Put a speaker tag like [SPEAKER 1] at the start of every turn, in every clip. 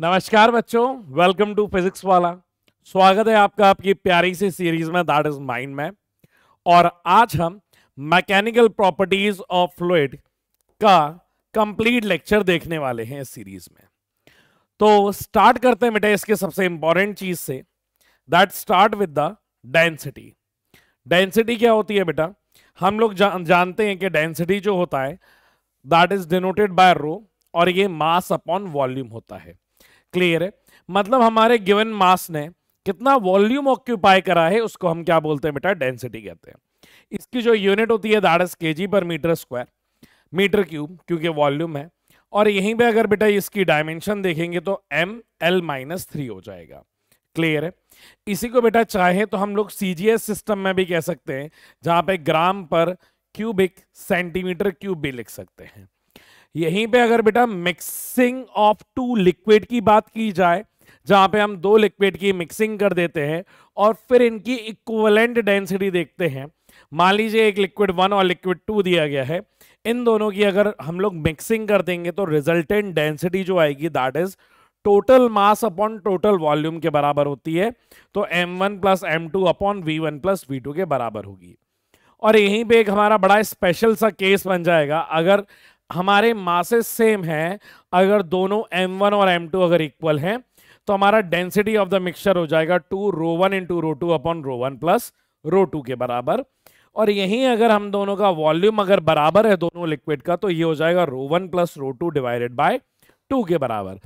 [SPEAKER 1] नमस्कार बच्चों welcome to physics वाला स्वागत है आपका आपकी प्यारी सी सीरीज में दैट इज माइंड में और आज हम मैकेनिकल प्रॉपर्टीज ऑफ फ्लूड का कंप्लीट लेक्चर देखने वाले हैं इस सीरीज में तो स्टार्ट करते हैं बेटा इसके सबसे इंपॉर्टेंट चीज से that start with the density density क्या होती है बेटा हम लोग जा, जानते हैं कि डेंसिटी जो होता है that is denoted by rho और ये मास अपॉन वॉल्यूम होता है क्लियर है मतलब हमारे गिवन मास ने कितना वॉल्यूम ऑक्यूपाई करा है उसको हम क्या बोलते हैं बेटा डेंसिटी कहते हैं इसकी जो यूनिट होती है दाड़स K G per meter square meter cube क्योंकि वॉल्यूम है और यहीं पे अगर बेटा इसकी डायमेंशन देखेंगे तो एम एल माइनस थ्री हो जाएगा क्लियर है इसी को बेटा चाहे तो हम लोग सीजीएस सिस्टम में भी कह सकते हैं जहां पे ग्राम पर क्यूबिक सेंटीमीटर क्यूब भी लिख सकते हैं यहीं पे अगर बेटा मिक्सिंग ऑफ टू लिक्विड की बात की जाए जहां पे हम दो लिक्विड की मिक्सिंग कर देते हैं और फिर इनकी इक्वलेंट डेंसिटी देखते हैं मान लीजिए एक लिक्विड वन और लिक्विड टू दिया गया है इन दोनों की अगर हम लोग मिक्सिंग कर देंगे तो रिजल्टेंट डेंसिटी जो आएगी that is total mass upon total volume के बराबर होती है तो M one plus M two upon V one plus V two के बराबर होगी और यहीं पे एक हमारा बड़ा स्पेशल सा केस बन जाएगा अगर हमारे मासेस सेम हैं अगर दोनों एम वन और एम टू अगर इक्वल हैं तो हमारा डेंसिटी ऑफ द मिक्सचर हो जाएगा two rho one into rho two upon rho one plus rho two के बराबर और यहीं अगर हम दोनों का वॉल्यूम अगर बराबर है दोनों लिक्विड का तो ये हो जाएगा rho one plus rho two divided by two के बराबर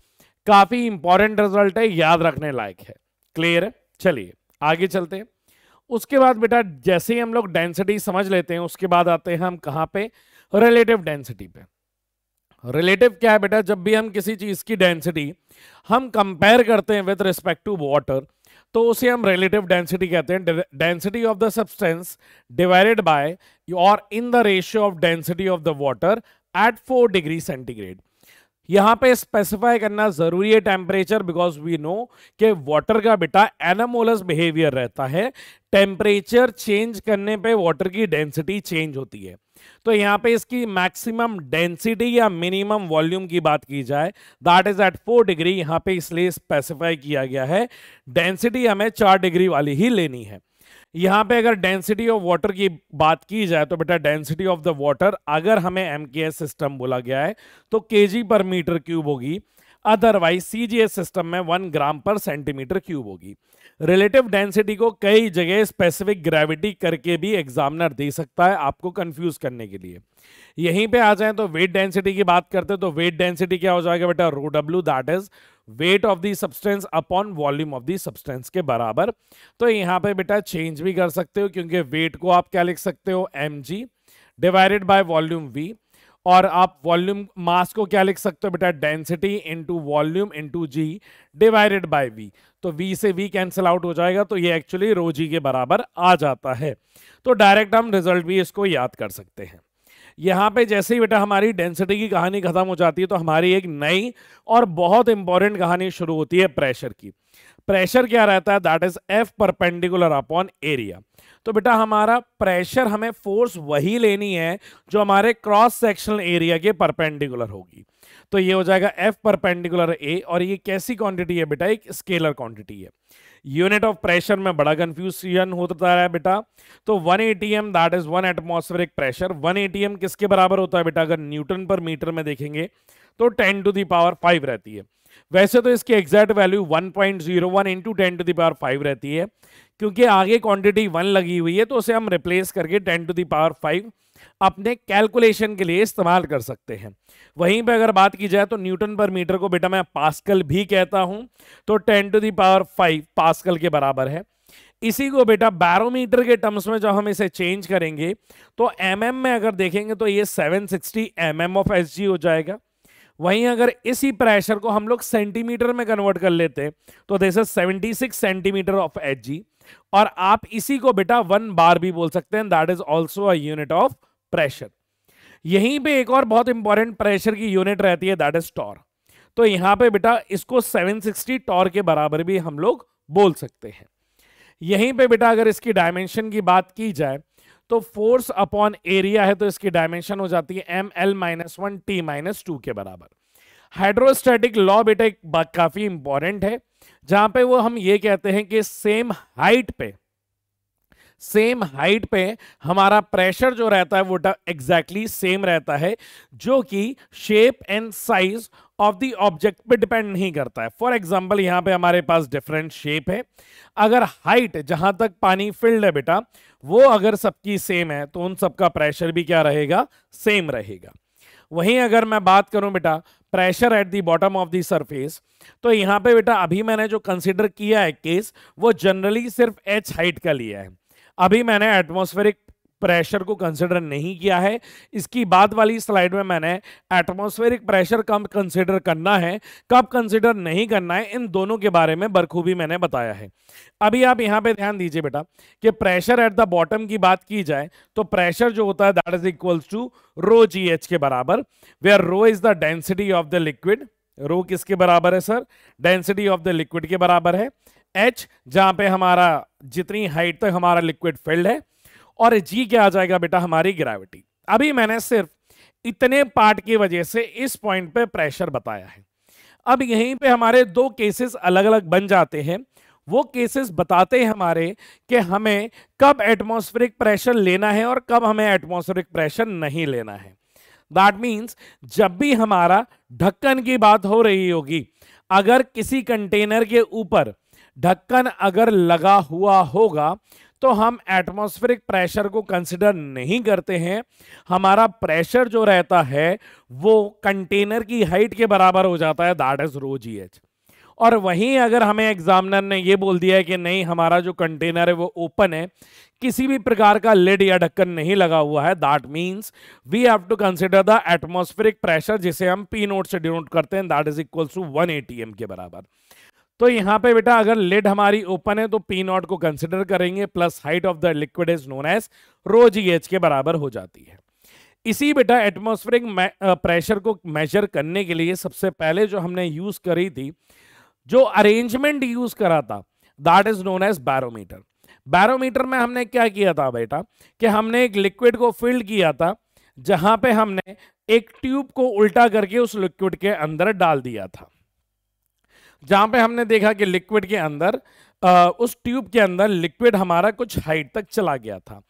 [SPEAKER 1] काफी इंपॉर्टेंट रिजल्ट है याद रखने लायक है क्लियर है चलिए आगे चलते हैं उसके बाद बेटा जैसे ही हम लोग डेंसिटी समझ लेते हैं उसके बाद आते हैं हम कहाँ पे रिलेटिव डेंसिटी पे रिलेटिव क्या है बेटा जब भी हम किसी चीज़ की डेंसिटी हम कंपेयर करते हैं विद रिस्पेक्ट टू वाटर तो उसे हम रिलेटिव डेंसिटी कहते हैं density of the substance divided by और in the ratio of density of the water at four degree centigrade यहां पे स्पेसिफाई करना जरूरी है टेम्परेचर बिकॉज वी नो कि वाटर का बेटा एनामोलस बिहेवियर रहता है टेम्परेचर चेंज करने पे वाटर की डेंसिटी चेंज होती है तो यहां पे इसकी मैक्सिमम डेंसिटी या मिनिमम वॉल्यूम की बात की जाए that is at four degree यहां पे इसलिए स्पेसिफाई किया गया है डेंसिटी हमें चार डिग्री वाली ही लेनी है यहाँ पे अगर डेंसिटी ऑफ वाटर की बात की जाए तो बेटा डेंसिटी ऑफ द वाटर अगर हमें एम सिस्टम बोला गया है तो के पर मीटर क्यूब होगी अदरवाइज सीजीएस सिस्टम में one gram per centimeter cube होगी रिलेटिव डेंसिटी को कई जगह स्पेसिफिक ग्रेविटी करके भी एग्जामिनर दे सकता है आपको कंफ्यूज करने के लिए यहीं पे आ जाए तो वेट डेंसिटी की बात करते हैं तो वेट डेंसिटी क्या हो जाएगा बेटा rho W that is weight of the substance upon volume of the substance के बराबर तो यहाँ पे बेटा चेंज भी कर सकते हो क्योंकि वेट को आप क्या लिख सकते हो M G divided by volume V और आप वॉल्यूम मास को क्या लिख सकते हो बेटा density into volume into G divided by V तो वी से वी कैंसिल आउट हो जाएगा तो ये एक्चुअली रो जी के बराबर आ जाता है तो डायरेक्ट हम रिजल्ट भी इसको याद कर सकते हैं यहाँ पे जैसे ही बेटा हमारी डेंसिटी की कहानी खत्म हो जाती है तो हमारी एक नई और बहुत इंपॉर्टेंट कहानी शुरू होती है प्रेशर की प्रेशर क्या रहता है that is F perpendicular upon area तो बेटा हमारा प्रेशर हमें फोर्स वही लेनी है जो हमारे क्रॉस सेक्शनल एरिया के परपेंडिकुलर होगी तो ये हो जाएगा एफ परपेंडिकुलर ए और ये कैसी क्वांटिटी है बेटा एक स्केलर क्वांटिटी है यूनिट ऑफ प्रेशर में बड़ा कंफ्यूजन होता है बेटा तो 1 ATM that is 1 atmospheric pressure 1 ATM किसके बराबर होता है बेटा अगर न्यूटन पर मीटर में देखेंगे तो 10 टू दी पावर 5 रहती है वैसे तो इसकी exact value 1.01 point zero one into ten to the power five रहती है क्योंकि आगे क्वांटिटी वन लगी हुई है तो उसे हम रिप्लेस करके टेन टू दावर फाइव अपने कैलकुलेशन के लिए इस्तेमाल कर सकते हैं वहीं पर अगर बात की जाए तो न्यूटन पर मीटर को बेटा मैं पास्कल भी कहता हूं तो ten to the power five pascal के बराबर है इसी को बेटा बैरोमीटर के टर्म्स में जब हम इसे चेंज करेंगे तो एम mm में अगर देखेंगे तो ये 760 sixty M M of S हो जाएगा वहीं अगर इसी प्रेशर को हम लोग सेंटीमीटर में कन्वर्ट कर लेते तो this is 76 centimeter of H और आप इसी को बेटा वन बार भी बोल सकते हैं that is also at unit of pressure यहीं पे एक और बहुत इंपॉर्टेंट प्रेशर की यूनिट रहती है दैट इज टॉर तो यहाँ पे बेटा इसको 760 टॉर के बराबर भी हम लोग बोल सकते हैं यहीं पे बेटा अगर इसकी डायमेंशन की बात की जाए तो फोर्स अपॉन एरिया है तो इसकी डायमेंशन हो जाती है M L minus one T minus two के बराबर हाइड्रोस्टैटिक लॉ बेटा काफी इंपॉर्टेंट है जहां पे वो हम ये कहते हैं कि सेम हाइट पे सेम हाइट पे हमारा प्रेशर जो रहता है वो एग्जैक्टली सेम रहता है जो कि shape and size of the object पे डिपेंड नहीं करता है फॉर एग्जाम्पल यहाँ पे हमारे पास डिफरेंट शेप है अगर हाइट जहां तक पानी फिल्ड है बेटा वो अगर सबकी सेम है तो उन सबका प्रेशर भी क्या रहेगा सेम रहेगा वहीं अगर मैं बात करूं बेटा pressure at the bottom of the surface तो यहाँ पे बेटा अभी मैंने जो कंसिडर किया है केस वो जनरली सिर्फ एच हाइट का लिया है अभी मैंने एटमोस्फेरिक प्रेशर को कंसिडर नहीं किया है इसकी बाद वाली स्लाइड में मैंने एटमॉस्फेरिक प्रेशर कब कंसिडर करना है कब कंसिडर नहीं करना है इन दोनों के बारे में बरखूबी मैंने बताया है अभी आप यहाँ पे ध्यान दीजिए बेटा कि प्रेशर एट द बॉटम की बात की जाए तो प्रेशर जो होता है that is equals to rho G H के बराबर where rho is the density of the liquid rho किसके बराबर है sir density of the liquid के बराबर है एच जहां पे हमारा जितनी हाइट तक हमारा लिक्विड फील्ड है और जी क्या आ जाएगा बेटा हमारी ग्रेविटी अभी मैंने सिर्फ इतने पार्ट की वजह से इस पॉइंट पे प्रेशर बताया है अब यहीं पे हमारे दो केसेस अलग अलग बन जाते हैं वो केसेस बताते हैं हमारे कि हमें कब एटमोस्फेरिक प्रेशर लेना है और कब हमें एटमोस्फेरिक प्रेशर नहीं लेना है दैट मीन्स जब भी हमारा ढक्कन की बात हो रही होगी अगर किसी कंटेनर के ऊपर ढक्कन अगर लगा हुआ होगा तो हम एटमॉस्फेरिक प्रेशर को कंसिडर नहीं करते हैं हमारा प्रेशर जो रहता है वो कंटेनर की हाइट के बराबर हो जाता है that is rho G H और वहीं अगर हमें एग्जामिनर ने ये बोल दिया है कि नहीं हमारा जो कंटेनर है वो ओपन है किसी भी प्रकार का लेड या ढक्कन नहीं लगा हुआ है that means we have to consider the atmospheric pressure जिसे हम पी नोट से डिनोट करते हैं that is equals to one A के बराबर तो यहाँ पे बेटा अगर लिड हमारी ओपन है तो पी नॉट को कंसिडर करेंगे plus height of the liquid is known as rho G H के बराबर हो जाती है इसी बेटा एटमोस्फेरिक प्रेशर को मेजर करने के लिए सबसे पहले जो हमने यूज करी थी जो अरेंजमेंट यूज करा था that is known as barometer barometer में हमने क्या किया था बेटा कि हमने एक लिक्विड को फिल्ड किया था जहां पे हमने एक ट्यूब को उल्टा करके उस लिक्विड के अंदर डाल दिया था जहां पे हमने देखा कि लिक्विड के अंदर आ, उस ट्यूब के अंदर लिक्विड हमारा कुछ हाइट तक चला गया था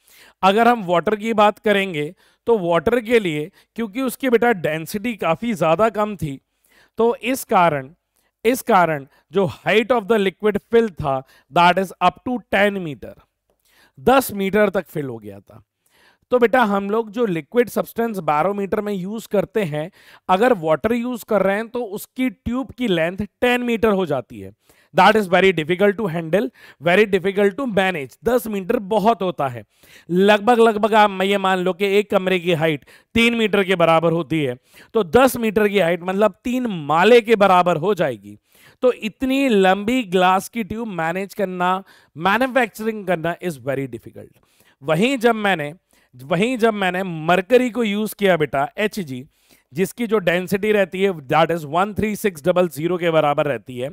[SPEAKER 1] अगर हम वाटर की बात करेंगे तो वाटर के लिए क्योंकि उसकी बेटा डेंसिटी काफ़ी ज़्यादा कम थी तो इस कारण इस कारण जो height of the liquid fill था that is up to 10 meter 10 meter तक फिल हो गया था तो बेटा हम लोग जो लिक्विड सब्सटेंस बैरोमीटर में यूज करते हैं अगर वाटर यूज कर रहे हैं तो उसकी ट्यूब की लेंथ 10 मीटर हो जाती है that is very difficult to handle very difficult to manage 10 meter बहुत होता है लगभग लगभग आप मैं ये मान लो कि एक कमरे की हाइट तीन मीटर के बराबर होती है तो दस मीटर की हाइट मतलब तीन माले के बराबर हो जाएगी तो इतनी लंबी ग्लास की ट्यूब मैनेज करना मैन्युफैक्चरिंग करना इज वेरी डिफिकल्ट वहीं जब मैंने वहीं जब मैंने मरकरी को यूज किया बेटा एच जी जिसकी जो डेंसिटी रहती है that is one three six double zero के बराबर रहती है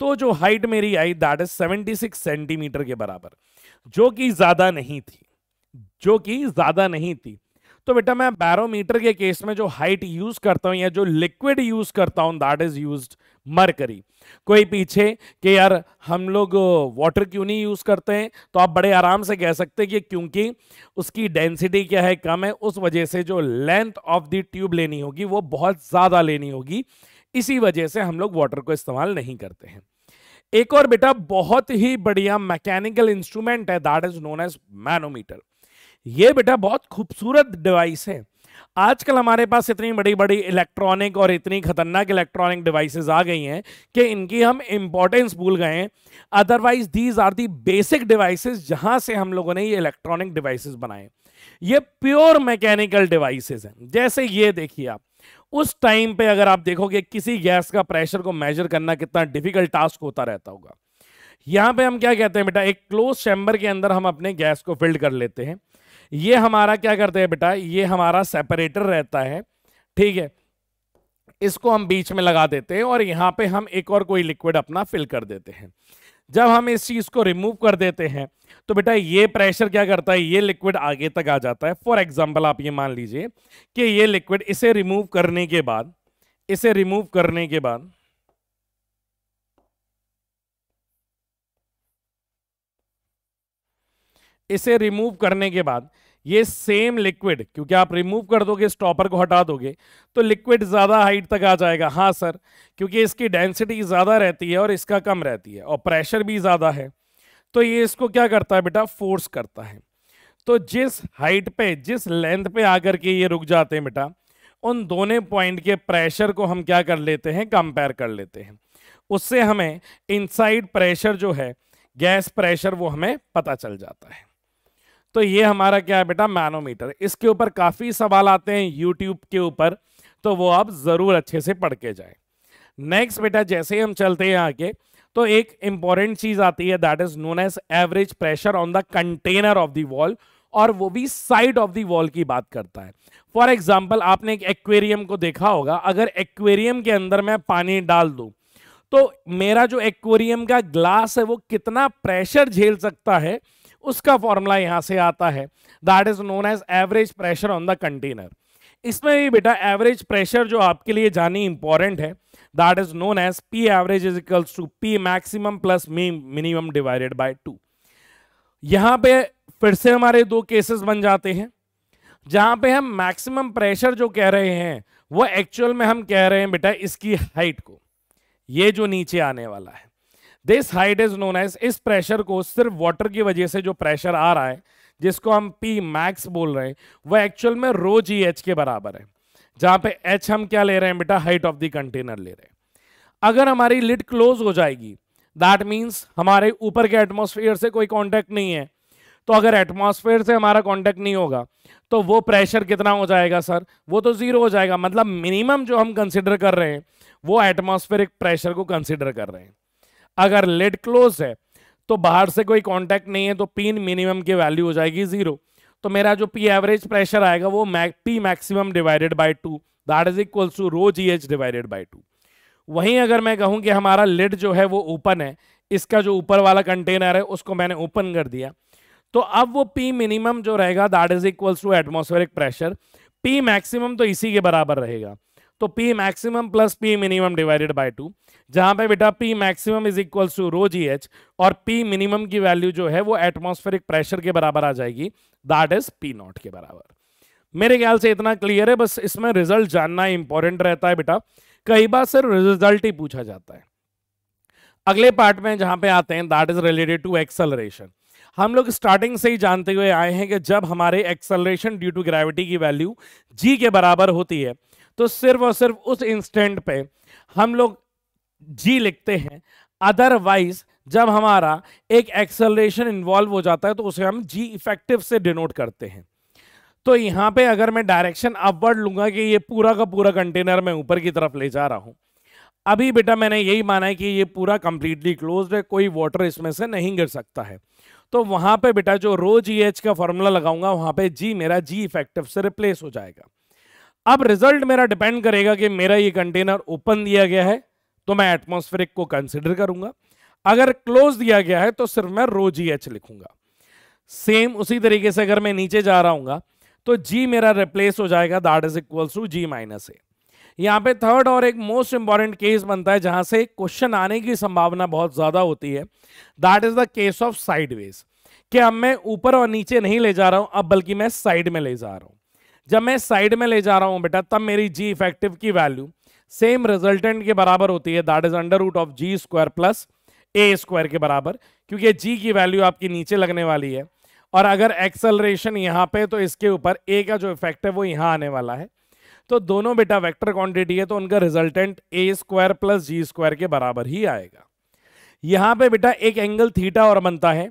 [SPEAKER 1] तो जो हाइट मेरी आई that is seventy six centimeter के बराबर जो कि ज्यादा नहीं थी जो कि ज्यादा नहीं थी तो बेटा मैं बैरोमीटर के केस में जो हाइट यूज करता हूं या जो लिक्विड यूज करता हूं दैट इज यूज मरकरी कोई पीछे कि यार हम लोग वाटर क्यों नहीं यूज करते हैं तो आप बड़े आराम से कह सकते हैं कि क्योंकि उसकी डेंसिटी क्या है कम है उस वजह से जो लेंथ ऑफ द ट्यूब लेनी होगी वो बहुत ज्यादा लेनी होगी इसी वजह से हम लोग वाटर को इस्तेमाल नहीं करते हैं एक और बेटा बहुत ही बढ़िया मैकेनिकल इंस्ट्रूमेंट है that is known as manometer ये बेटा बहुत खूबसूरत डिवाइस है आजकल हमारे पास इतनी बड़ी बड़ी इलेक्ट्रॉनिक और इतनी खतरनाक इलेक्ट्रॉनिक डिवाइसेस आ गई हैं कि इनकी हम इंपॉर्टेंस भूल गए हैं otherwise these are the basic devices जहां से हम लोगों ने ये इलेक्ट्रॉनिक डिवाइसेस बनाए ये प्योर मैकेनिकल डिवाइसेस हैं जैसे ये देखिए आप उस टाइम पे अगर आप देखोगे किसी गैस का प्रेशर को मेजर करना कितना डिफिकल्ट टास्क होता रहता होगा यहां पे हम क्या कहते हैं बेटा एक क्लोज चैम्बर के अंदर हम अपने गैस को फिल्ड कर लेते हैं ये हमारा क्या करते हैं बेटा ये हमारा सेपरेटर रहता है ठीक है इसको हम बीच में लगा देते हैं और यहाँ पे हम एक और कोई लिक्विड अपना फिल कर देते हैं जब हम इस चीज़ को रिमूव कर देते हैं तो बेटा ये प्रेशर क्या करता है ये लिक्विड आगे तक आ जाता है फॉर एग्जाम्पल आप ये मान लीजिए कि ये लिक्विड इसे रिमूव करने के बाद इसे रिमूव करने के बाद इसे रिमूव करने के बाद ये सेम लिक्विड क्योंकि आप रिमूव कर दोगे इस टॉपर को हटा दोगे तो लिक्विड ज़्यादा हाइट तक आ जाएगा हाँ सर क्योंकि इसकी डेंसिटी ज़्यादा रहती है और इसका कम रहती है और प्रेशर भी ज़्यादा है तो ये इसको क्या करता है बेटा फोर्स करता है तो जिस हाइट पे जिस लेंथ पे आकर के ये रुक जाते हैं बेटा उन दोनों पॉइंट के प्रेशर को हम क्या कर लेते हैं कंपेयर कर लेते हैं उससे हमें इनसाइड प्रेशर जो है गैस प्रेशर वो हमें पता चल जाता है तो ये हमारा क्या है बेटा मैनोमीटर इसके ऊपर काफ़ी सवाल आते हैं यूट्यूब के ऊपर तो वो आप ज़रूर अच्छे से पढ़ के जाए नेक्स्ट बेटा जैसे ही हम चलते हैं आगे तो एक इंपॉर्टेंट चीज़ आती है that is known as average pressure on the container of the wall और वो भी साइड ऑफ द वॉल की बात करता है फॉर एग्जाम्पल आपने एक एक्वेरियम को देखा होगा अगर एक्वेरियम के अंदर मैं पानी डाल दू तो मेरा जो एक्वेरियम का ग्लास है वो कितना प्रेशर झेल सकता है उसका फॉर्मूला यहाँ से आता है that is known as average pressure on the container इसमें भी बेटा एवरेज प्रेशर जो आपके लिए जानी इंपॉर्टेंट है that is known as P average is equals to P maximum plus P minimum divided by two यहाँ पे फिर से हमारे दो केसेस बन जाते हैं जहाँ पे हम मैक्सिमम प्रेशर जो कह रहे हैं वो एक्चुअल में हम कह रहे हैं बेटा इसकी हाइट को ये जो नीचे आने वाला है this height is known as इस प्रेशर को सिर्फ वाटर की वजह से जो प्रेशर आ रहा है जिसको हम पी मैक्स बोल रहे हैं वह एक्चुअल में रो जी e एच के बराबर है जहां पे एच हम क्या ले रहे हैं बेटा हाइट ऑफ द कंटेनर ले रहे हैं अगर हमारी लिट क्लोज हो जाएगी दैट मीन्स हमारे ऊपर के एटमोसफेयर से कोई कॉन्टेक्ट नहीं है तो अगर एटमोसफेयर से हमारा कॉन्टेक्ट नहीं होगा तो वो प्रेशर कितना हो जाएगा सर वो तो ज़ीरो हो जाएगा मतलब मिनिमम जो हम कंसिडर कर रहे हैं वो एटमॉस्फेरिक प्रेशर को कंसिडर कर रहे हैं अगर लेड क्लोज है तो बाहर से कोई कांटेक्ट नहीं है तो पिन मिनिमम की वैल्यू हो जाएगी जीरो तो मेरा जो पी एवरेज प्रेशर आएगा वो P maximum divided by two that is equal to rho G H divided by two वहीं अगर मैं कहूँ कि हमारा लिड जो है वो ओपन है इसका जो ऊपर वाला कंटेनर है उसको मैंने ओपन कर दिया तो अब वो पी मिनिमम जो रहेगा that is equal to atmospheric pressure P maximum तो इसी के बराबर रहेगा तो P maximum plus P minimum divided by two जहां पे बेटा P maximum is equal to rho G H और पी मिनिमम की वैल्यू जो है वो एटमॉस्फेरिक प्रेशर के बराबर आ जाएगी दैट इज पी नॉट के बराबर मेरे ख्याल से इतना क्लियर है बस इसमें रिजल्ट जानना इंपॉर्टेंट रहता है बेटा कई बार सिर्फ रिजल्ट ही पूछा जाता है अगले पार्ट में जहां पे आते हैं that is related to acceleration हम लोग स्टार्टिंग से ही जानते हुए आए हैं कि जब हमारे एक्सेलरेशन ड्यू टू ग्रेविटी की वैल्यू जी के बराबर होती है तो सिर्फ और सिर्फ उस इंस्टेंट पे हम लोग जी लिखते हैं अदरवाइज जब हमारा एक एक्सलेशन इन्वॉल्व हो जाता है तो उसे हम जी इफेक्टिव से डिनोट करते हैं तो यहाँ पे अगर मैं डायरेक्शन अपवर्ड लूंगा कि ये पूरा का पूरा कंटेनर मैं ऊपर की तरफ ले जा रहा हूँ अभी बेटा मैंने यही माना है कि ये पूरा कंप्लीटली क्लोज है कोई वाटर इसमें से नहीं गिर सकता है तो वहाँ पे बेटा जो रो जी एच का फॉर्मूला लगाऊंगा वहाँ पे जी मेरा जी इफेक्टिव से रिप्लेस हो जाएगा अब रिजल्ट मेरा डिपेंड करेगा कि मेरा ये कंटेनर ओपन दिया गया है तो मैं एटमोस्फेरिक को कंसिडर करूंगा अगर क्लोज दिया गया है तो सिर्फ मैं रो जी एच लिखूंगा सेम उसी तरीके से अगर मैं नीचे जा रहा हूंगा तो जी मेरा रिप्लेस हो जाएगा that is equal to G minus A यहां पे थर्ड और एक मोस्ट इंपॉर्टेंट केस बनता है जहां से क्वेश्चन आने की संभावना बहुत ज्यादा होती है that is the case of sideways कि अब मैं ऊपर और नीचे नहीं ले जा रहा हूं अब बल्कि मैं साइड में ले जा रहा हूं जब मैं साइड में ले जा रहा हूं बेटा तब मेरी जी इफेक्टिव की वैल्यू सेम रिजल्टेंट के बराबर होती है that is under root of G square plus A square के बराबर क्योंकि जी की वैल्यू आपकी नीचे लगने वाली है और अगर एक्सेलरेशन यहाँ पे तो इसके ऊपर ए का जो इफेक्ट है वो यहाँ आने वाला है तो दोनों बेटा वेक्टर क्वांटिटी है तो उनका resultant A square plus G square के बराबर ही आएगा यहाँ पे बेटा एक एंगल थीटा और बनता है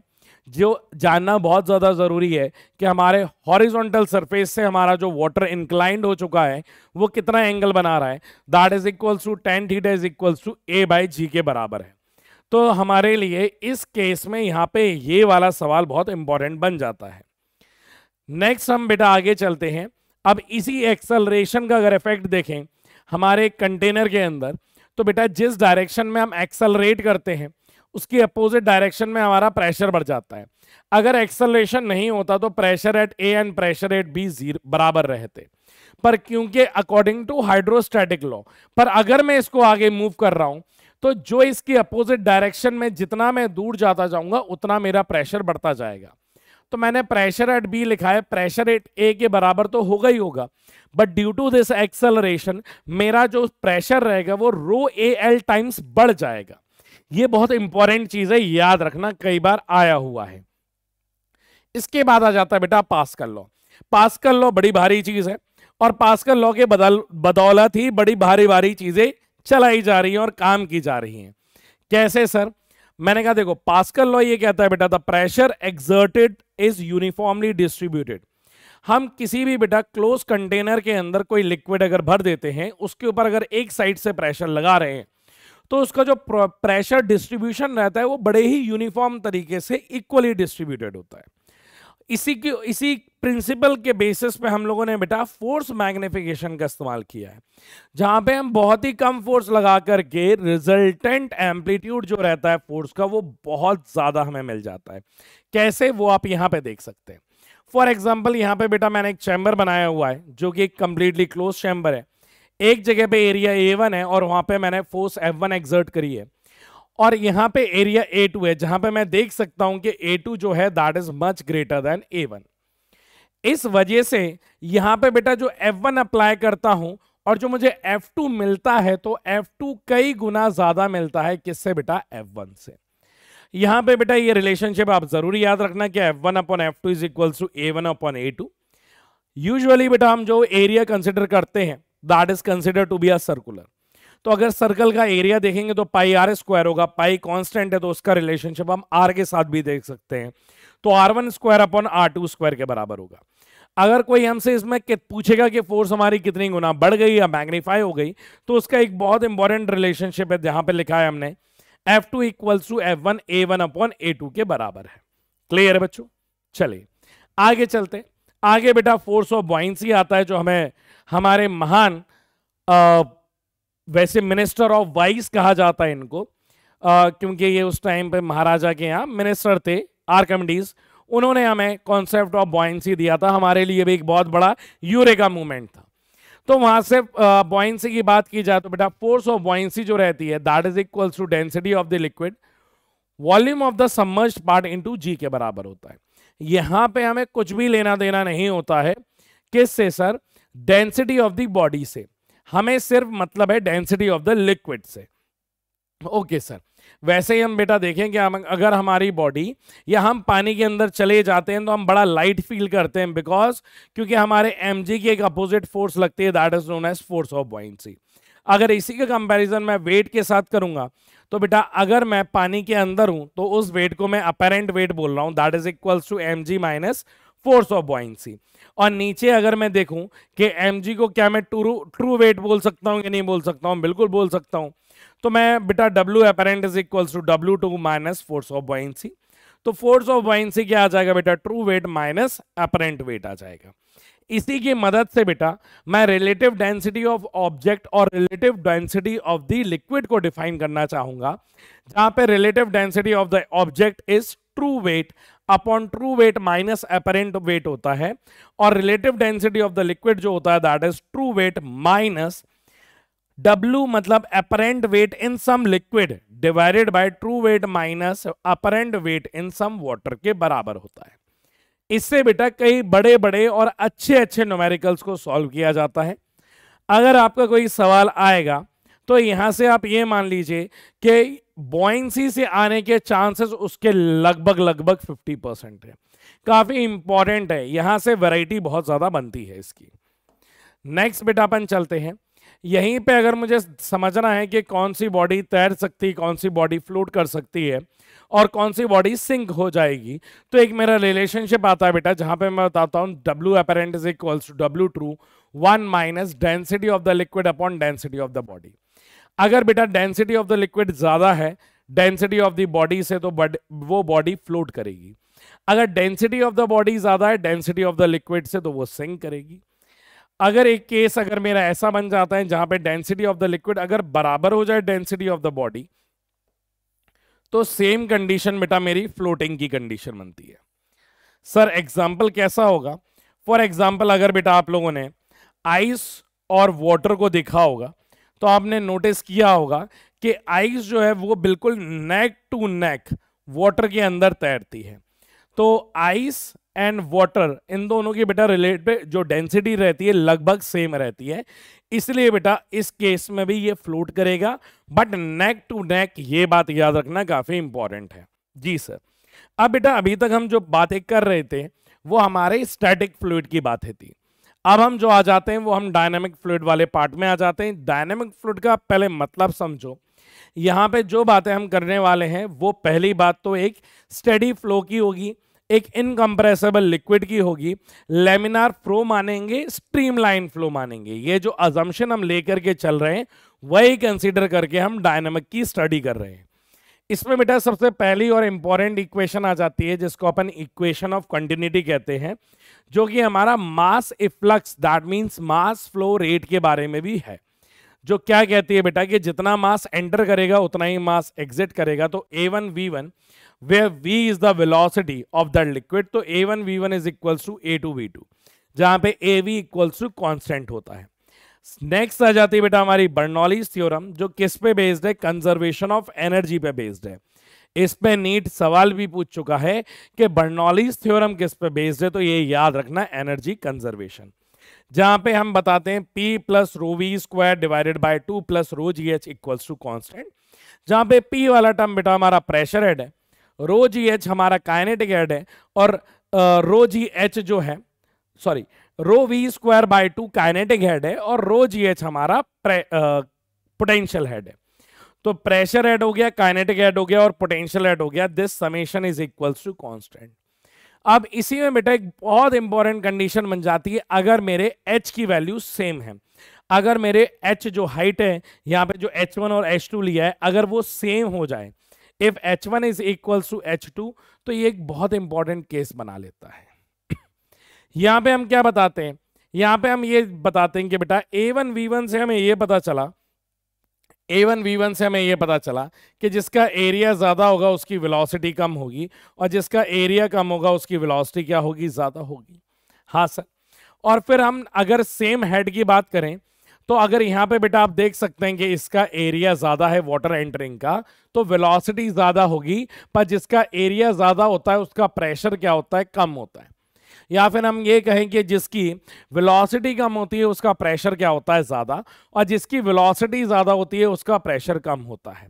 [SPEAKER 1] जो जानना बहुत ज़्यादा ज़रूरी है कि हमारे हॉरिजॉन्टल सरफेस से हमारा जो वाटर इंक्लाइंड हो चुका है वो कितना एंगल बना रहा है that is equals to tan theta is equals to A by G के बराबर है तो हमारे लिए इस केस में यहाँ पे ये वाला सवाल बहुत इंपॉर्टेंट बन जाता है नेक्स्ट हम बेटा आगे चलते हैं अब इसी एक्सलरेशन का अगर इफेक्ट देखें हमारे कंटेनर के अंदर तो बेटा जिस डायरेक्शन में हम एक्सलरेट करते हैं उसकी अपोजिट डायरेक्शन में हमारा प्रेशर बढ़ जाता है अगर एक्सलेशन नहीं होता तो pressure at A and pressure at B zero बराबर रहते पर क्योंकि अकॉर्डिंग टू हाइड्रोस्टैटिक लॉ पर अगर मैं इसको आगे मूव कर रहा हूं तो जो इसकी अपोजिट डायरेक्शन में जितना मैं दूर जाता जाऊंगा उतना मेरा प्रेशर बढ़ता जाएगा तो मैंने प्रेशर एट बी लिखा है प्रेशर एट ए के बराबर तो होगा ही होगा but due to this acceleration मेरा जो प्रेशर रहेगा वो रो ए एल टाइम्स बढ़ जाएगा ये बहुत इंपॉर्टेंट चीज है याद रखना कई बार आया हुआ है इसके बाद आ जाता है बेटा पास्कल लॉ पास्कल लॉ बड़ी भारी चीज है और पास्कल लॉ के बदल बदौलत ही बड़ी भारी भारी चीजें चलाई जा रही हैं और काम की जा रही हैं कैसे सर मैंने कहा देखो पास्कल लॉ ये कहता है बेटा the pressure exerted is uniformly distributed हम किसी भी बेटा क्लोज कंटेनर के अंदर कोई लिक्विड अगर भर देते हैं उसके ऊपर अगर एक साइड से प्रेशर लगा रहे हैं तो उसका जो प्रेशर डिस्ट्रीब्यूशन रहता है वो बड़े ही यूनिफॉर्म तरीके से इक्वली डिस्ट्रीब्यूटेड होता है इसी के इसी प्रिंसिपल के बेसिस पे हम लोगों ने बेटा फोर्स मैग्निफिकेशन का इस्तेमाल किया है जहां पे हम बहुत ही कम फोर्स लगा करके रिजल्टेंट एम्पलीट्यूड जो रहता है फोर्स का वो बहुत ज़्यादा हमें मिल जाता है कैसे वो आप यहाँ पे देख सकते हैं फॉर एग्जाम्पल यहाँ पे बेटा मैंने एक चैम्बर बनाया हुआ है जो कि एक कंप्लीटली क्लोज चैम्बर है एक जगह पे एरिया ए वन है और वहां पे मैंने फोर्स एफ वन एक्सर्ट करी है और यहाँ पे एरिया ए टू है जहां पे मैं देख सकता हूं कि ए टू जो है that is much greater than A one इस वजह से यहाँ पे बेटा जो एफ वन अप्लाई करता हूं और जो मुझे एफ टू मिलता है तो एफ टू कई गुना ज्यादा मिलता है किससे बेटा एफ वन से यहाँ पे बेटा ये रिलेशनशिप आप जरूर याद रखना कि F one upon F two is equal to A one upon A two usually बेटा हम जो एरिया कंसिडर करते हैं that is consider to be a circular तो अगर सर्कल का एरिया देखेंगे तो पाई आर स्क्वायर होगा पाई कांस्टेंट है तो उसका रिलेशनशिप हम आर के साथ भी देख सकते हैं तो R one square upon R two square के बराबर होगा अगर कोई हमसे इसमें पूछेगा कि फोर्स हमारी कितनी गुना बढ़ गई या मैग्नीफाई हो गई तो उसका एक बहुत इंपॉर्टेंट रिलेशनशिप है जहां पर लिखा है हमने F two equals to F one A one upon A two के बराबर है क्लियर है बच्चों चलिए आगे चलते आगे बेटा फोर्स ऑफ बॉइंस ही आता है जो हमें हमारे महान आ, वैसे मिनिस्टर ऑफ वाइस कहा जाता है इनको क्योंकि ये उस टाइम पे महाराजा के यहाँ मिनिस्टर थे आर्कमडीज उन्होंने हमें कॉन्सेप्ट ऑफ बॉइंसी दिया था हमारे लिए भी एक बहुत बड़ा यूरेगा मूवमेंट था तो वहां से बॉइंसी की बात की जाए तो बेटा फोर्स ऑफ बॉइंसी जो रहती है that is equals to density of the liquid volume of the submerge part in G के बराबर होता है यहां पे हमें कुछ भी लेना देना नहीं होता है किससे sir density of the body से हमें सिर्फ मतलब है डेंसिटी ऑफ द लिक्विड से ओके सर वैसे ही हम बेटा देखें कि हम अगर हमारी बॉडी या हम पानी के अंदर चले जाते हैं तो हम बड़ा लाइट फील करते हैं बिकॉज क्योंकि हमारे एम की एक अपोजिट फोर्स लगती है that is known as force of buoyancy अगर इसी के कंपैरिजन मैं वेट के साथ करूंगा तो बेटा अगर मैं पानी के अंदर हूं तो उस वेट को मैं अपेरेंट वेट बोल रहा हूं that is equals to M G minus force of buoyancy और नीचे अगर मैं देखूं कि एम को क्या मैं ट्रू ट्रू वेट बोल सकता हूं या नहीं बोल सकता हूं बिल्कुल बोल सकता हूं तो मैं बेटा W apparent is equals to W two minus force of buoyancy तो फोर्स ऑफ वाइनसी क्या आ जाएगा बेटा true weight minus apparent weight आ जाएगा इसी की मदद से बेटा मैं रिलेटिव डेंसिटी ऑफ ऑब्जेक्ट और relative density of the liquid को डिफाइन करना चाहूंगा जहां पे relative density of the object is true weight upon true weight minus apparent weight होता है और relative density of the liquid जो होता है that is true weight minus W मतलब apparent weight in some liquid divided by true weight minus apparent weight in some water के बराबर होता है इससे बेटा कई बड़े बड़े और अच्छे अच्छे न्यूमेरिकल्स को सॉल्व किया जाता है अगर आपका कोई सवाल आएगा तो यहां से आप ये मान लीजिए कि बॉइंसी से आने के चांसेस उसके लगभग लगभग 50 परसेंट है काफ़ी इंपॉर्टेंट है यहां से वैरायटी बहुत ज़्यादा बनती है इसकी नेक्स्ट बेटा अपन चलते हैं यहीं पे अगर मुझे समझना है कि कौन सी बॉडी तैर सकती कौन सी बॉडी फ्लोट कर सकती है और कौन सी बॉडी सिंक हो जाएगी तो एक मेरा रिलेशनशिप आता है बेटा जहां पे मैं बताता हूँ W apparent is equals to W true one minus density of the liquid upon density of the body अगर बेटा डेंसिटी ऑफ द लिक्विड ज़्यादा है डेंसिटी ऑफ द बॉडी से तो बड, वो बॉडी फ्लोट करेगी अगर डेंसिटी ऑफ द बॉडी ज़्यादा है डेंसिटी ऑफ द लिक्विड से तो वो सिंक करेगी अगर एक केस अगर मेरा ऐसा बन जाता है जहां पे डेंसिटी ऑफ द लिक्विड अगर बराबर हो जाए डेंसिटी ऑफ द बॉडी तो सेम कंडीशन बेटा मेरी फ्लोटिंग की कंडीशन बनती है सर एग्जाम्पल कैसा होगा फॉर एग्जाम्पल अगर बेटा आप लोगों ने आइस और वाटर को देखा होगा तो आपने नोटिस किया होगा कि आइस जो है वो बिल्कुल नेक टू नेक वाटर के अंदर तैरती है तो आइस एंड वाटर इन दोनों की बेटा रिलेटेड जो डेंसिटी रहती है लगभग सेम रहती है इसलिए बेटा इस केस में भी ये फ्लोट करेगा बट नेक टू नेक ये बात याद रखना काफ़ी इंपॉर्टेंट है जी सर अब बेटा अभी तक हम जो बातें कर रहे थे वो हमारे स्टैटिक फ्लूड की है थी अब हम जो आ जाते हैं वो हम डायनेमिक फ्लूड वाले पार्ट में आ जाते हैं डायनेमिक फ्लूड का पहले मतलब समझो यहाँ पे जो बातें हम करने वाले हैं वो पहली बात तो एक स्टडी फ्लो की होगी एक इनकम्प्रेसेबल लिक्विड की होगी लेमिनार फ्लो मानेंगे स्ट्रीमलाइन फ्लो मानेंगे ये जो अजम्पन हम लेकर के चल रहे हैं वही कंसिडर करके हम डायनेमिक की स्टडी कर रहे हैं इसमें बेटा सबसे पहली और इम्पॉर्टेंट इक्वेशन आ जाती है जिसको अपन इक्वेशन ऑफ कंटिन्यूटी कहते हैं जो कि हमारा mass efflux that means mass flow rate के बारे में भी है जो क्या कहती है बेटा कि जितना मास एंटर करेगा उतना ही मास एग्जिट करेगा तो A one V one where V is the velocity of the liquid तो A one V one is equals to A two V two जहां पे A V equals to constant होता है नेक्स्ट आ जाती है बेटा हमारी बर्नॉलीज थ्योरम जो किस पे बेस्ड है कंजर्वेशन ऑफ एनर्जी पे बेस्ड है इस पे नीट सवाल भी पूछ चुका है कि बर्नॉलीज थ्योरम किस पे बेस्ड है तो ये याद रखना एनर्जी कंजर्वेशन जहां पे हम बताते हैं P plus rho V square divided by two plus rho G H equals to constant जहां पे पी वाला टर्म बेटा हमारा प्रेशर हेड है रो जी एच हमारा काइनेटिक हेड है और रो जी एच जो है sorry rho V square by two kinetic head है और रो जी एच हमारा पोटेंशियल हेड है तो प्रेशर हेड हो गया काइनेटिक हेड हो गया और पोटेंशियल हेड हो गया this summation is equals to constant अब इसी में बेटा एक बहुत इंपॉर्टेंट कंडीशन बन जाती है अगर मेरे एच की वैल्यू सेम है अगर मेरे एच जो हाइट है यहाँ पे जो एच वन और एच टू लिया है अगर वो सेम हो जाए if H one is equals to H two तो ये एक बहुत इंपॉर्टेंट केस बना लेता है यहां पे हम क्या बताते हैं यहां पे हम ये बताते हैं कि बेटा ए वन वी वन से हमें ये पता चला ए वन वी वन से हमें ये पता चला कि जिसका एरिया ज़्यादा होगा उसकी वेलोसिटी कम होगी और जिसका एरिया कम होगा उसकी वेलोसिटी क्या होगी ज़्यादा होगी हाँ सर और फिर हम अगर सेम हेड की बात करें तो अगर यहाँ पे बेटा आप देख सकते हैं कि इसका एरिया ज़्यादा है वाटर एंटरिंग का तो वेलोसिटी ज़्यादा होगी पर जिसका एरिया ज़्यादा होता है उसका प्रेशर क्या होता है कम होता है या फिर हम ये कहें कि जिसकी वेलोसिटी कम होती है उसका प्रेशर क्या होता है ज़्यादा और जिसकी वेलोसिटी ज़्यादा होती है उसका प्रेशर कम होता है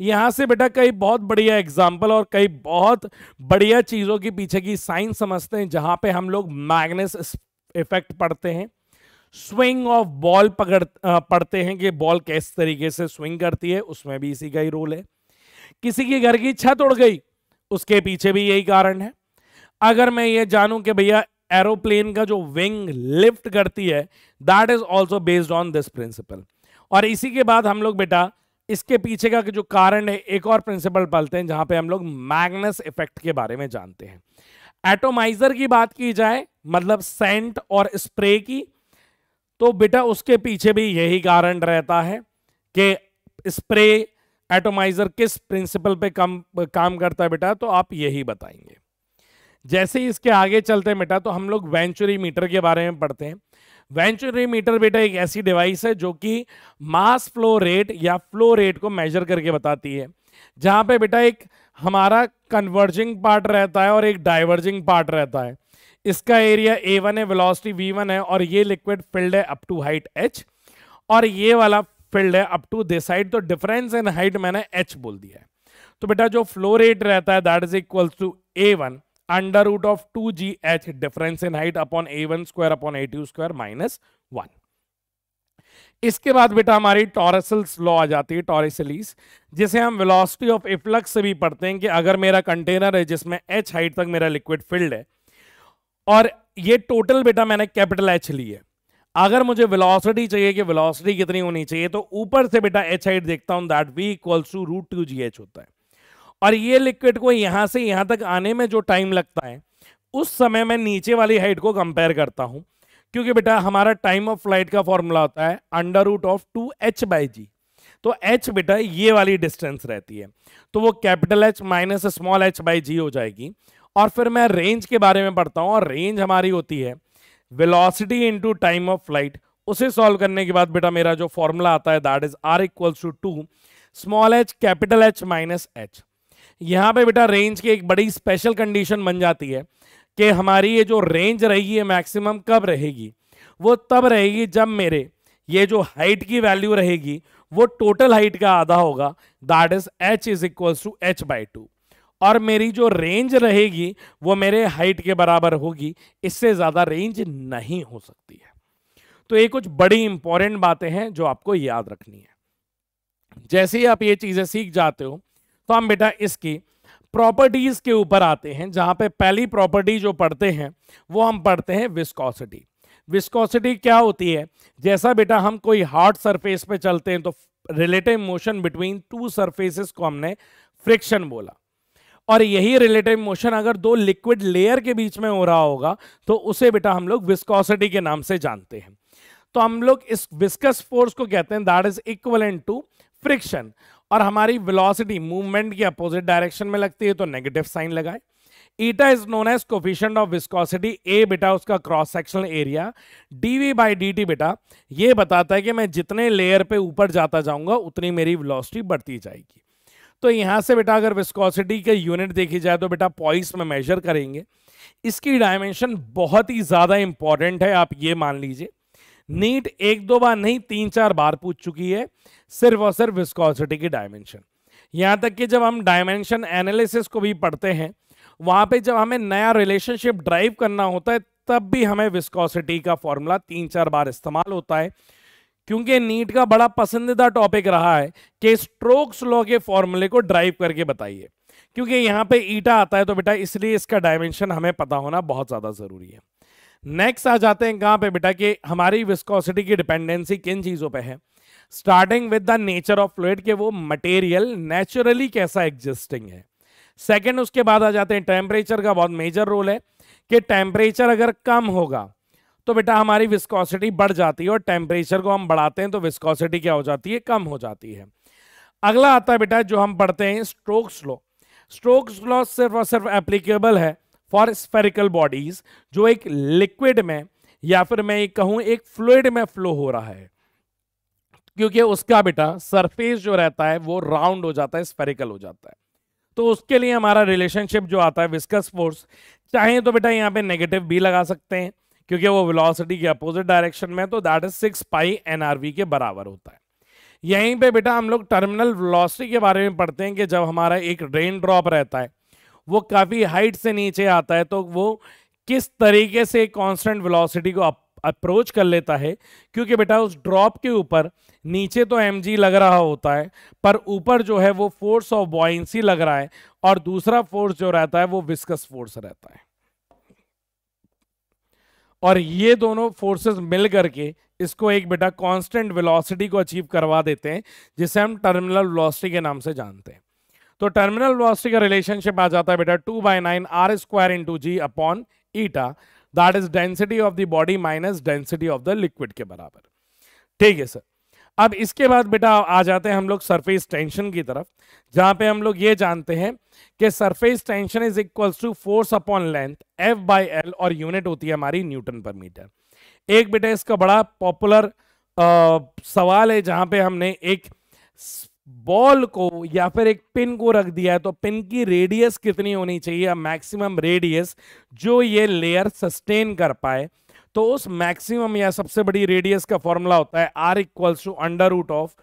[SPEAKER 1] यहाँ से बेटा कई बहुत बढ़िया एग्जाम्पल और कई बहुत बढ़िया चीज़ों के पीछे की साइंस समझते हैं जहाँ पे हम लोग मैग्नेस इफेक्ट पढ़ते हैं स्विंग ऑफ बॉल पकड़ पढ़ते हैं कि बॉल किस तरीके से स्विंग करती है उसमें भी इसी का ही रोल है किसी के घर की छत उड़ गई उसके पीछे भी यही कारण है अगर मैं ये जानूं कि भैया एरोप्लेन का जो विंग लिफ्ट करती है that is also based on this principle और इसी के बाद हम लोग बेटा इसके पीछे का जो कारण है एक और प्रिंसिपल पलते हैं जहां पे हम लोग मैग्नस इफेक्ट के बारे में जानते हैं एटोमाइजर की बात की जाए मतलब सेंट और स्प्रे की तो बेटा उसके पीछे भी यही कारण रहता है कि स्प्रे एटोमाइजर किस प्रिंसिपल पे काम काम करता है बेटा तो आप यही बताएंगे जैसे ही इसके आगे चलते हैं बेटा तो हम लोग वेंचुरी मीटर के बारे में पढ़ते हैं वेंचुरी मीटर बेटा एक ऐसी डिवाइस है जो कि मास फ्लो रेट या फ्लो रेट को मेजर करके बताती है जहाँ पे बेटा एक हमारा कन्वर्जिंग पार्ट रहता है और एक डाइवर्जिंग पार्ट रहता है इसका एरिया ए वन है वेलोसिटी वी वन है और ये लिक्विड फील्ड है अप टू हाइट एच और ये वाला फील्ड है अप टू दिस हाइट तो डिफरेंस इन हाइट मैंने एच बोल दिया है तो बेटा जो फ्लो रेट रहता है that is equals to A one under root of two G H difference in height upon A one square upon A two square minus one इसके बाद बेटा हमारी टॉरसल्स लॉ आ जाती है टॉरेसलीस जिसे हम वेलोसिटी ऑफ इफ्लक्स से भी पढ़ते हैं कि अगर मेरा कंटेनर है जिसमें एच हाइट तक मेरा लिक्विड फिल्ड है और ये टोटल बेटा मैंने कैपिटल एच ली है अगर मुझे वेलोसिटी चाहिए कि वेलोसिटी कितनी होनी चाहिए तो ऊपर से बेटा एच हाइट देखता हूं that V equals to root two G H होता है और ये लिक्विड को यहां से यहां तक आने में जो टाइम लगता है उस समय मैं नीचे वाली हाइट को कंपेयर करता हूं क्योंकि बेटा हमारा टाइम ऑफ फ्लाइट का फॉर्मूला होता है under root of two H by G तो एच बेटा ये वाली डिस्टेंस रहती है तो वो capital H minus small h by G हो जाएगी और फिर मैं रेंज के बारे में पढ़ता हूँ और रेंज हमारी होती है velocity into time of flight उसे सॉल्व करने के बाद बेटा मेरा जो फॉर्मूला आता है that is R equals to two small h capital H minus H यहाँ पे बेटा रेंज की एक बड़ी स्पेशल कंडीशन बन जाती है कि हमारी ये जो रेंज रहेगी ये मैक्सिमम कब रहेगी वो तब रहेगी जब मेरे ये जो हाइट की वैल्यू रहेगी वो टोटल हाइट का आधा होगा that is H is equals to H by two और मेरी जो रेंज रहेगी वो मेरे हाइट के बराबर होगी इससे ज़्यादा रेंज नहीं हो सकती है तो ये कुछ बड़ी इंपॉर्टेंट बातें हैं जो आपको याद रखनी है जैसे ही आप ये चीज़ें सीख जाते हो तो हम बेटा इसकी प्रॉपर्टीज के ऊपर आते हैं जहां पे पहली प्रॉपर्टी जो पढ़ते हैं वो हम पढ़ते हैं विस्कोसिटी विस्कोसिटी क्या होती है जैसा बेटा हम कोई हार्ड सरफेस पे चलते हैं तो relative motion between two surfaces को हमने फ्रिक्शन बोला और यही रिलेटिव मोशन अगर दो लिक्विड लेयर के बीच में हो रहा होगा तो उसे बेटा हम लोग विस्कोसिटी के नाम से जानते हैं तो हम लोग इस विस्कस फोर्स को कहते हैं that is equal to friction और हमारी वेलोसिटी मूवमेंट की अपोजिट डायरेक्शन में लगती है तो नेगेटिव साइन लगाए eta is known as coefficient of viscosity A बेटा उसका cross sectional area D V by D T बेटा ये बताता है कि मैं जितने लेयर पे ऊपर जाता जाऊंगा उतनी मेरी वेलोसिटी बढ़ती जाएगी तो यहाँ से बेटा अगर विस्कोसिटी के यूनिट देखी जाए तो बेटा पॉइस में मेजर करेंगे इसकी डायमेंशन बहुत ही ज़्यादा इंपॉर्टेंट है आप ये मान लीजिए नीट एक दो बार नहीं तीन चार बार पूछ चुकी है सिर्फ और सिर्फ विस्कोसिटी की डायमेंशन यहां तक कि जब हम डायमेंशन एनालिसिस को भी पढ़ते हैं वहां पे जब हमें नया रिलेशनशिप ड्राइव करना होता है तब भी हमें विस्कॉसिटी का फॉर्मूला तीन चार बार इस्तेमाल होता है क्योंकि नीट का बड़ा पसंदीदा टॉपिक रहा है कि स्ट्रोक्स लॉ के फॉर्मूले को ड्राइव करके बताइए क्योंकि यहां पे ईटा आता है तो बेटा इसलिए इसका डायमेंशन हमें पता होना बहुत ज़्यादा ज़रूरी है नेक्स्ट आ जाते हैं कहाँ पे बेटा कि हमारी विस्कोसिटी की डिपेंडेंसी किन चीज़ों पे है starting with the nature of fluid के वो मटेरियल नेचुरली कैसा एग्जिस्टिंग है सेकेंड उसके बाद आ जाते हैं टेम्परेचर का बहुत मेजर रोल है कि टेम्परेचर अगर कम होगा तो बेटा हमारी विस्कोसिटी बढ़ जाती है और टेम्परेचर को हम बढ़ाते हैं तो विस्कोसिटी क्या हो जाती है कम हो जाती है अगला आता है बेटा जो हम पढ़ते हैं स्ट्रोक्स लॉ स्ट्रोक्स लॉ सिर्फ और सिर्फ एप्लीकेबल है फॉर स्पेरिकल बॉडीज जो एक लिक्विड में या फिर मैं ये कहूं एक फ्लूड में फ्लो हो रहा है क्योंकि उसका बेटा सरफेस जो रहता है वो राउंड हो जाता है स्पेरिकल हो जाता है तो उसके लिए हमारा रिलेशनशिप जो आता है विस्कस फोर्स चाहे तो बेटा यहाँ पे नेगेटिव भी लगा सकते हैं क्योंकि वो वेलोसिटी के अपोजिट डायरेक्शन में तो that is six pi NRV के बराबर होता है यहीं पे बेटा हम लोग टर्मिनल वेलोसिटी के बारे में पढ़ते हैं कि जब हमारा एक रेन ड्रॉप रहता है वो काफ़ी हाइट से नीचे आता है तो वो किस तरीके से कांस्टेंट वेलोसिटी को अप्रोच कर लेता है क्योंकि बेटा उस ड्रॉप के ऊपर नीचे तो एम लग रहा होता है पर ऊपर जो है वो फोर्स ऑफ बॉइंसी लग रहा है और दूसरा फोर्स जो रहता है वो विस्कस फोर्स रहता है और ये दोनों फोर्सेस मिल करके इसको एक बेटा कांस्टेंट वेलोसिटी को अचीव करवा देते हैं जिसे हम टर्मिनल वेलोसिटी के नाम से जानते हैं तो टर्मिनल वेलोसिटी का रिलेशनशिप आ जाता है बेटा two by nine R square into G upon eta that is density of the body minus density of the liquid के बराबर ठीक है सर अब इसके बाद बेटा आ जाते हैं हम लोग सरफेस टेंशन की तरफ जहां पे हम लोग ये जानते हैं कि surface tension is equal to force upon length F by L और यूनिट होती है हमारी न्यूटन पर मीटर एक बेटा इसका बड़ा पॉपुलर सवाल है जहां पे हमने एक बॉल को या फिर एक पिन को रख दिया है तो पिन की रेडियस कितनी होनी चाहिए मैक्सिमम रेडियस जो ये लेयर सस्टेन कर पाए तो उस मैक्सिमम या सबसे बड़ी रेडियस का फॉर्मूला होता है R equals to under root of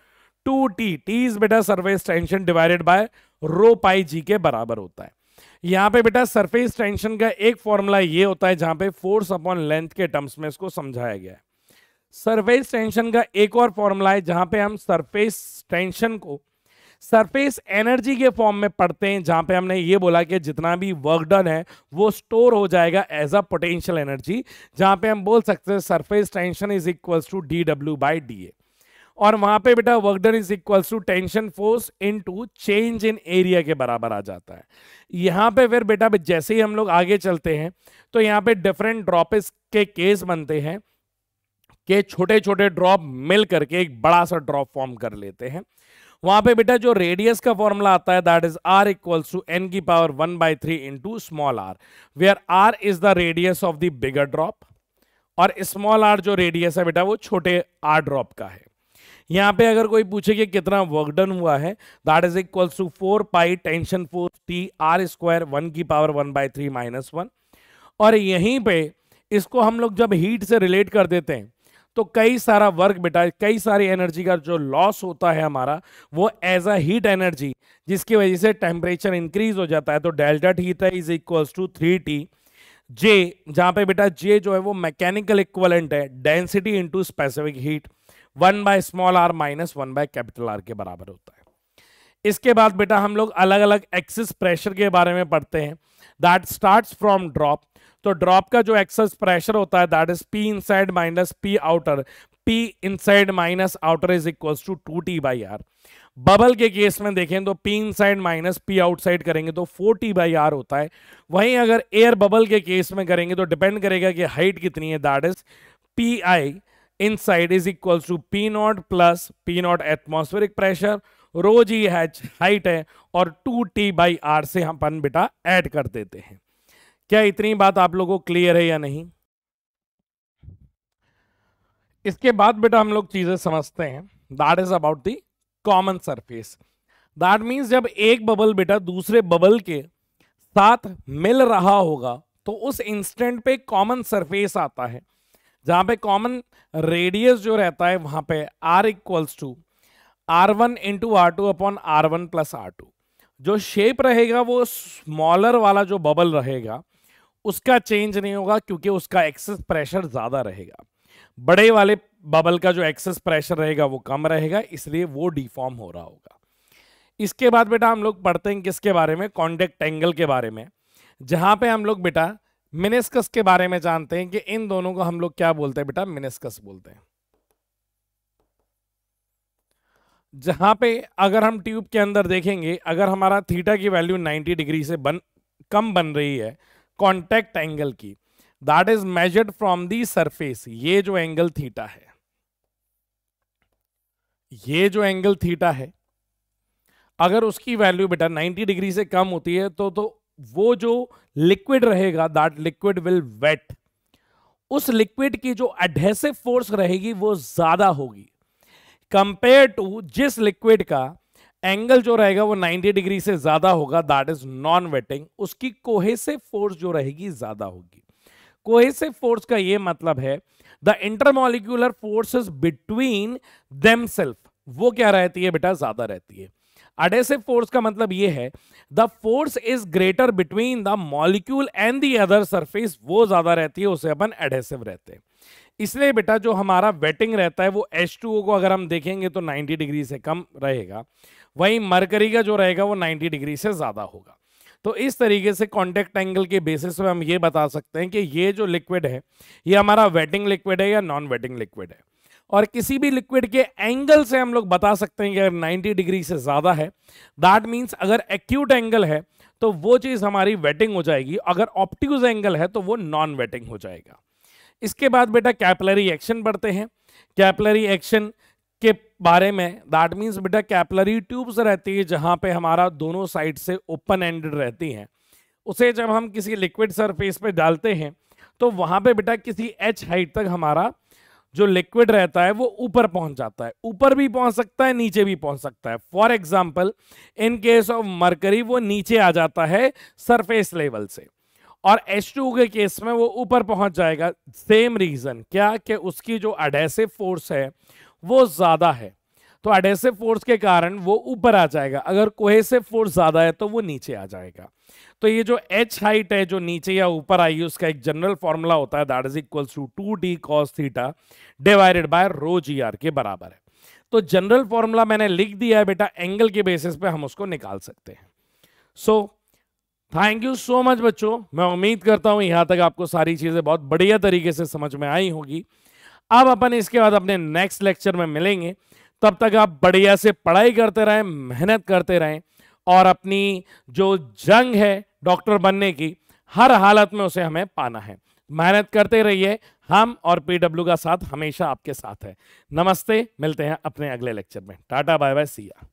[SPEAKER 1] two T T is बेटा surface tension divided by rho pi G के बराबर होता है यहां पे बेटा सरफेस टेंशन का एक फॉर्मूला ये होता है जहां पे फोर्स अपॉन लेंथ के टर्म्स में इसको समझाया गया है सरफेस टेंशन का एक और फॉर्मूला है जहां पे हम सरफेस टेंशन को सरफेस एनर्जी के फॉर्म में पढ़ते हैं जहां पे हमने ये बोला कि जितना भी वर्क डन है वो स्टोर हो जाएगा एज अ पोटेंशियल एनर्जी जहां पे हम बोल सकते हैं surface tension is equals to D W by D A और वहां पे बेटा work done is equals to tension force into change in area के बराबर आ जाता है यहाँ पे फिर बेटा जैसे ही हम लोग आगे चलते हैं तो यहाँ पे डिफरेंट ड्रॉपेस के केस बनते हैं के छोटे छोटे ड्रॉप मिल करके एक बड़ा सा ड्रॉप फॉर्म कर लेते हैं वहां पे बेटा जो रेडियस का फॉर्मूला आता है that is R equals to N की power one by three into small r where R is the radius of the bigger drop और स्मॉल आर जो रेडियस है बेटा वो छोटे आर ड्रॉप का है यहाँ पे अगर कोई पूछे कि कितना वर्क डन हुआ है that is equal to four pi tension four T R square one की power one by three minus one और यहीं पे इसको हम लोग जब हीट से रिलेट कर देते हैं तो कई सारा वर्क बेटा कई सारी एनर्जी का जो लॉस होता है हमारा वो एज अ हीट एनर्जी जिसकी वजह से टेम्परेचर इंक्रीज हो जाता है तो delta theta is equals to three T J जहाँ पे बेटा जे जो है वो मैकेनिकल इक्वलेंट है density into specific heat one by small r minus one by capital R के बराबर होता है इसके बाद बेटा हम लोग अलग अलग एक्सिस प्रेशर के बारे में पढ़ते हैं दैट स्टार्ट फ्रॉम ड्रॉप तो ड्रॉप का जो एक्सेस प्रेशर होता है that is P inside minus P outer P inside minus outer is equal to two T by R bubble के केस में देखें तो P inside minus P outside करेंगे तो फोर टी बाई आर होता है वहीं अगर एयर बबल के केस में करेंगे तो डिपेंड करेगा कि हाइट कितनी है that is P I inside is equal to P naught plus P naught atmospheric pressure रोज ही हाइट है और टू टी बाई आर से हम अपन बेटा ऐड कर देते हैं क्या इतनी बात आप लोगों को क्लियर है या नहीं इसके बाद बेटा हम लोग चीजें समझते हैं that is about the common surface that means जब एक बबल बेटा दूसरे बबल के साथ मिल रहा होगा तो उस इंस्टेंट पे कॉमन सरफेस आता है जहां पे कॉमन रेडियस जो रहता है वहां पे r equals to R one into R two upon R one plus R two जो शेप रहेगा वो स्मॉलर वाला जो बबल रहेगा उसका चेंज नहीं होगा क्योंकि उसका एक्सेस प्रेशर ज़्यादा रहेगा बड़े वाले बबल का जो एक्सेस प्रेशर रहेगा वो कम रहेगा इसलिए वो डिफॉर्म हो रहा होगा इसके बाद बेटा हम लोग पढ़ते हैं किसके बारे में कॉन्टेक्ट एंगल के बारे में जहां पे हम लोग बेटा मिनिस्कस के बारे में जानते हैं कि इन दोनों को हम लोग क्या बोलते हैं बेटा मिनिस्कस बोलते हैं जहां पे अगर हम ट्यूब के अंदर देखेंगे अगर हमारा थीटा की वैल्यू 90 डिग्री से बन कम बन रही है कॉन्टैक्ट एंगल की that is measured from the surface ये जो एंगल थीटा है ये जो एंगल थीटा है अगर उसकी वैल्यू बेटा 90 डिग्री से कम होती है तो तो वो जो लिक्विड रहेगा दैट लिक्विड विल वेट उस लिक्विड की जो एडहेसिव फोर्स रहेगी वो ज्यादा होगी कंपेयर टू जिस लिक्विड का एंगल जो रहेगा वो 90 डिग्री से ज्यादा होगा दैट इज नॉन वेटिंग उसकी कोहेसिव फोर्स जो रहेगी ज्यादा होगी कोहेसिव फोर्स का ये मतलब है the intermolecular forces between them वो क्या रहती है बेटा ज्यादा रहती है अडेसिव फोर्स का मतलब ये है the force is greater between the molecule and the other surface वो ज्यादा रहती है उसे अपन एडेसिव रहते हैं इसलिए बेटा जो हमारा वेटिंग रहता है वो H2O को अगर हम देखेंगे तो 90 डिग्री से कम रहेगा वहीं मरकरी का जो रहेगा वो 90 डिग्री से ज़्यादा होगा तो इस तरीके से कॉन्टैक्ट एंगल के बेसिस पे हम ये बता सकते हैं कि ये जो लिक्विड है ये हमारा वेटिंग लिक्विड है या नॉन वेटिंग लिक्विड है और किसी भी लिक्विड के एंगल से हम लोग बता सकते हैं कि अगर नाइन्टी डिग्री से ज़्यादा है दैट मीन्स अगर एक्यूट एंगल है तो वो चीज़ हमारी वेटिंग हो जाएगी अगर ऑप्टिकूज एंगल है तो वो नॉन वेटिंग हो जाएगा इसके बाद बेटा कैपलरी एक्शन बढ़ते हैं कैपलरी एक्शन के बारे में दैट मीन्स बेटा कैपलरी ट्यूब्स रहती है जहाँ पे हमारा दोनों साइड से ओपन एंडेड रहती हैं उसे जब हम किसी लिक्विड सरफेस पे डालते हैं तो वहाँ पे बेटा किसी एच हाइट तक हमारा जो लिक्विड रहता है वो ऊपर पहुंच जाता है ऊपर भी पहुंच सकता है नीचे भी पहुंच सकता है for example in case of mercury वो नीचे आ जाता है सरफेस लेवल से और H2 के केस में वो ऊपर पहुंच जाएगा सेम रीज़न क्या कि उसकी जो अडेसिव फोर्स है वो ज़्यादा है तो एडेसिव फोर्स के कारण वो ऊपर आ जाएगा अगर कोहेसिव फोर्स ज़्यादा है तो वो नीचे आ जाएगा तो ये जो एच हाइट है जो नीचे या ऊपर आई है उसका एक जनरल फॉर्मूला होता है that is equal to two D cos theta divided by rho G R के बराबर है तो जनरल फॉर्मूला मैंने लिख दिया है बेटा एंगल के बेसिस पे हम उसको निकाल सकते हैं so thank you so much बच्चों मैं उम्मीद करता हूं यहां तक आपको सारी चीज़ें बहुत बढ़िया तरीके से समझ में आई होगी अब अपन इसके बाद अपने नेक्स्ट लेक्चर में मिलेंगे तब तक आप बढ़िया से पढ़ाई करते रहें मेहनत करते रहें और अपनी जो जंग है डॉक्टर बनने की हर हालत में उसे हमें पाना है मेहनत करते रहिए हम और पीडब्ल्यू का साथ हमेशा आपके साथ है नमस्ते मिलते हैं अपने अगले लेक्चर में टाटा बाय बाय सिया